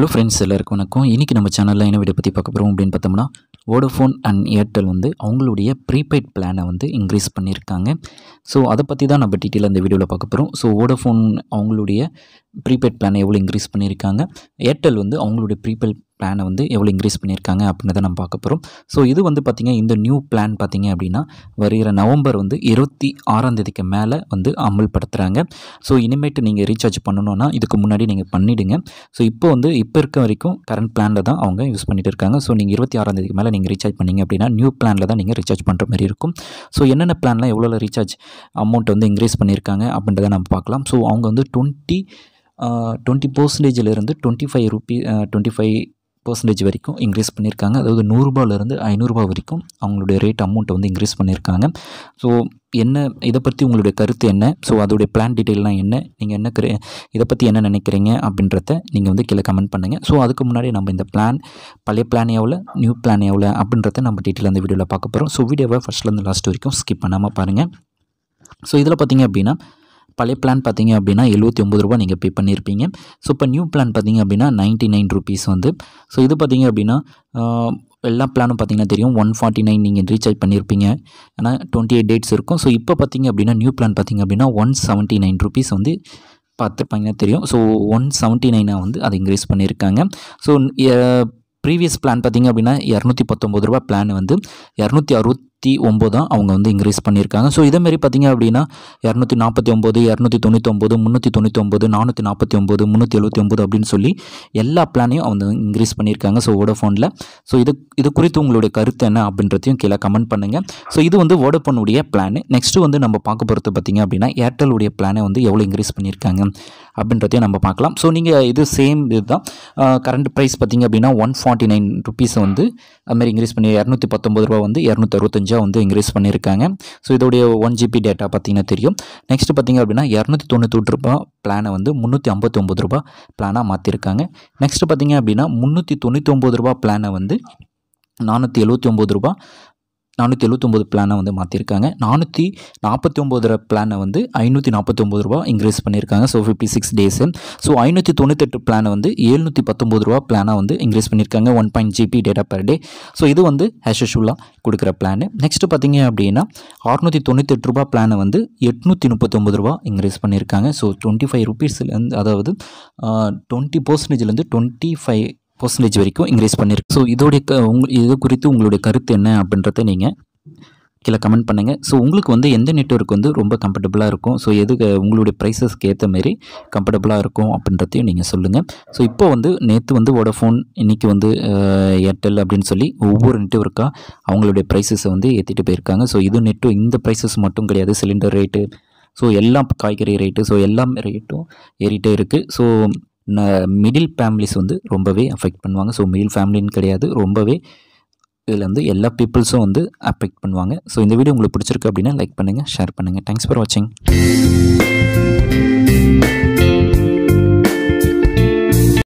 hello friends எல்லாருக்கும் வணக்கம் இன்றைக்கி நம்ம சேனலில் என்ன வீடியோ பற்றி பார்க்க போகிறோம் அப்படின்னு பார்த்தோம்னா வோடோஃபோன் அண்ட் ஏர்டெல் வந்து அவங்களுடைய ப்ரீபெய்ட் பிளானை வந்து இன்க்ரீஸ் பண்ணியிருக்காங்க ஸோ அதை பற்றி தான் நம்ம டீட்டெயில் அந்த வீடியோவில் பார்க்க போகிறோம் ஸோ வோடஃபோன் அவங்களுடைய ப்ரீபெய்ட் பிளானை எவ்வளோ இன்க்ரீஸ் பண்ணியிருக்காங்க ஏர்டெல் வந்து அவங்களுடைய ப்ரீபெய்ட் பிளானை வந்து எவ்வளோ இன்க்ரீஸ் பண்ணியிருக்காங்க அப்படின்றத நம்ம பார்க்க போகிறோம் ஸோ இது வந்து பார்த்திங்கன்னா இந்த நியூ பிளான் பார்த்திங்க அப்படின்னா வருகிற நவம்பர் வந்து இருபத்தி ஆறாம் தேதிக்கு மேலே வந்து அமல்படுத்துகிறாங்க ஸோ இனிமேட்டு நீங்கள் ரீசார்ஜ் பண்ணணுன்னா இதுக்கு முன்னாடி நீங்கள் பண்ணிவிடுங்க ஸோ இப்போ வந்து இப்போ இருக்க வரைக்கும் கரண்ட் பிளானில் தான் அவங்க யூஸ் பண்ணிட்டு இருக்காங்க ஸோ நீங்கள் இருபத்தி ஆறாம் தேதிக்கு மேலே நீங்கள் ரீசார்ஜ் பண்ணிங்க அப்படின்னா நியூ பிளானில் தான் நீங்கள் ரீசார்ஜ் பண்ணுற மாதிரி இருக்கும் ஸோ என்னென்ன பிளான்லாம் எவ்வளோ ரீசார்ஜ் அமௌண்ட் வந்து இன்க்ரீஸ் பண்ணியிருக்காங்க அப்படின்றத நம்ம பார்க்கலாம் ஸோ அவங்க வந்து டுவெண்ட்டி டுவெண்ட்டி பர்சன்டேஜிலேருந்து twenty five rupee twenty five percentage வரைக்கும் இன்க்ரீஸ் பண்ணியிருக்காங்க அதாவது நூறுரூபாலேருந்து ஐநூறுரூபா வரைக்கும் அவங்களுடைய ரேட் அமௌண்ட்டை வந்து இன்க்ரீஸ் பண்ணியிருக்காங்க ஸோ என்ன இதை பற்றி உங்களுடைய கருத்து என்ன ஸோ அதோடைய பிளான் டீட்டெயிலாம் என்ன நீங்கள் என்ன கிரே இதை பற்றி என்ன நினைக்கிறீங்க அப்படின்றத நீங்கள் வந்து கீழே கமெண்ட் பண்ணுங்கள் ஸோ அதுக்கு முன்னாடி நம்ம இந்த பிளான் பழைய பிளான் எவ்வளோ நியூ பிளான் எவ்வளோ அப்படின்றத நம்ம டீட்டெயில் அந்த வீடியோவில் பார்க்க போகிறோம் ஸோ வீடியோவை ஃபஸ்ட்லேருந்து லாஸ்ட் வரைக்கும் ஸ்கிப் பண்ணாமல் பாருங்கள் ஸோ இதில் பார்த்திங்க அப்படின்னா பழைய பிளான் பார்த்தீங்க அப்படின்னா எழுபத்தி ஒம்பது ரூபா நீங்கள் பே பண்ணியிருப்பீங்க ஸோ இப்போ நியூ பிளான் பார்த்தீங்க அப்படின்னா நைன்ட்டி நைன் ருபீஸ் வந்து ஸோ இது பார்த்தீங்க அப்படின்னா எல்லா பிளானும் பார்த்தீங்கன்னா தெரியும் ஒன் ஃபார்ட்டி நைன் நீங்கள் ரீசார்ஜ் பண்ணியிருப்பீங்க ஏன்னா டுவெண்ட்டி எயிட் டேட்ஸ் இருக்கும் ஸோ இப்போ பார்த்தீங்க அப்படின்னா நியூ பிளான் பார்த்தீங்க அப்படின்னா ஒன் செவன்ட்டி நைன் ருபீஸ் வந்து பார்த்துருப்பாங்கன்னா தெரியும் ஸோ ஒன் செவன்ட்டி நைனாக வந்து அதை இன்க்ரீஸ் பண்ணியிருக்காங்க ஸோ ப்ரீவியஸ் பிளான் பார்த்திங்க அப்படின்னா இரநூத்தி பத்தொம்பது ரூபா பிளான் வந்து இரநூத்தி அறுபத் நூற்றி ஒம்பது அவங்க வந்து இன்க்ரீஸ் பண்ணியிருக்காங்க ஸோ இதேமாரி பார்த்திங்க அப்படின்னா இரநூத்தி நாற்பத்தி ஒம்பது இரநூத்தி தொண்ணூற்றி ஒம்பது முந்நூற்றி தொண்ணூற்றி ஒம்பது நானூற்றி நாற்பத்தி ஒம்பது முந்நூற்றி எழுபத்தி ஒம்பது அப்படின்னு சொல்லி எல்லா பிளானையும் அவங்க இன்க்ரீஸ் பண்ணியிருக்காங்க ஸோ வோடஃபோனில் ஸோ இது இது குறித்து உங்களுடைய கருத்து என்ன அப்படின்றதையும் கீழே கமெண்ட் பண்ணுங்கள் ஸோ இது வந்து வோடஃபோனுடைய பிளான் நெக்ஸ்ட்டு வந்து நம்ம பார்க்க போகிறது பார்த்திங்க அப்படின்னா ஏர்டெலுடைய பிளானை வந்து எவ்வளோ இன்க்ரீஸ் பண்ணியிருக்காங்க அப்படின்றதையும் நம்ம பார்க்கலாம் ஸோ நீங்கள் இது சேம் இதுதான் கரண்ட் ப்ரைஸ் பார்த்திங்க அப்படின்னா ஒன் ஃபார்ட்டி நைன் ருபீஸ் வந்து அதுமாதிரி இன்க்ரீஸ் பண்ணி இரநூத்தி பத்தொம்பது ரூபா வந்து இரநூத்தி அறுபத்தஞ்சு ஸ்டோரேஜாக வந்து இன்க்ரீஸ் பண்ணியிருக்காங்க ஸோ இதோடைய ஒன் ஜிபி டேட்டா பார்த்திங்கன்னா தெரியும் நெக்ஸ்ட் பார்த்திங்க அப்படின்னா இரநூத்தி தொண்ணூற்றி ரூபா பிளானை வந்து முந்நூற்றி ஒம்பது ரூபா பிளானாக மாற்றிருக்காங்க நெக்ஸ்ட் பார்த்திங்க அப்படின்னா முந்நூற்றி தொண்ணூற்றி ஒம்பது ரூபா பிளானை வந்து நானூற்றி எழுபத்தி ஒம்பது ரூபா நானூற்றி எழுபத்தொம்போது பிளானை வந்து மாற்றிருக்காங்க நானூற்றி நாற்பத்தி பிளானை வந்து ஐநூற்றி நாற்பத்தொம்பது ரூபா இன்க்ரீஸ் பண்ணியிருக்காங்க so fifty six days so ஐநூற்றி பிளானை வந்து ஏழ்நூற்றி பத்தொம்பது ரூபா பிளானை வந்து இன்க்ரீஸ் பண்ணியிருக்காங்க one point GB data per day so இது வந்து ஹேஷஷுல்லாக கொடுக்குற பிளானு நெக்ஸ்ட்டு பார்த்தீங்க அப்படின்னா ஆறுநூற்றி தொண்ணூற்றி ரூபா பிளானை வந்து எட்நூற்றி முப்பத்தொம்பது ரூபா இன்க்ரீஸ் பண்ணியிருக்காங்க ஸோ டுவெண்ட்டி ஃபைவ் ருபீஸ்லேருந்து அதாவது டுவெண்ட்டி பர்சன்டேஜ்லேருந்து டுவெண்ட்டி ஃபைவ் பர்சன்டேஜ் வரைக்கும் இன்க்ரீஸ் பண்ணியிருக்கு ஸோ இதோடைய உங் இது குறித்து உங்களுடைய கருத்து என்ன அப்படின்றத நீங்கள் கீழே கமெண்ட் பண்ணுங்கள் ஸோ உங்களுக்கு வந்து எந்த நெட்ஒர்க் வந்து ரொம்ப கம்ஃபர்டபுளாக இருக்கும் ஸோ எது உங்களுடைய ப்ரைஸஸ்க்கு ஏற்ற மாரி கம்ஃபர்டபுளாக இருக்கும் அப்படின்றதையும் நீங்கள் சொல்லுங்கள் ஸோ இப்போ வந்து நேற்று வந்து வோடஃபோன் இன்றைக்கி வந்து ஏர்டெல் அப்படின்னு சொல்லி ஒவ்வொரு நெட்ஒர்க்காக அவங்களுடைய ப்ரைஸஸை வந்து ஏற்றிட்டு போயிருக்காங்க ஸோ இது நெட்டு இந்த ப்ரைஸஸ் மட்டும் கிடையாது சிலிண்டர் ரேட்டு ஸோ எல்லாம் காய்கறி ரேட்டு ஸோ எல்லாம் ரேட்டும் ஏறிட்டே இருக்குது ஸோ மிடில் ஃபேமிலிஸ் வந்து ரொம்பவே அஃபெக்ட் பண்ணுவாங்க ஸோ மிடில் ஃபேமிலின்னு கிடையாது ரொம்பவே இதில் வந்து எல்லா பீப்புள்ஸும் வந்து அஃபெக்ட் பண்ணுவாங்க ஸோ இந்த வீடியோ உங்களுக்கு பிடிச்சிருக்கு அப்படின்னா லைக் பண்ணுங்கள் ஷேர் பண்ணுங்கள் தேங்க்ஸ் ஃபார் வாட்சிங்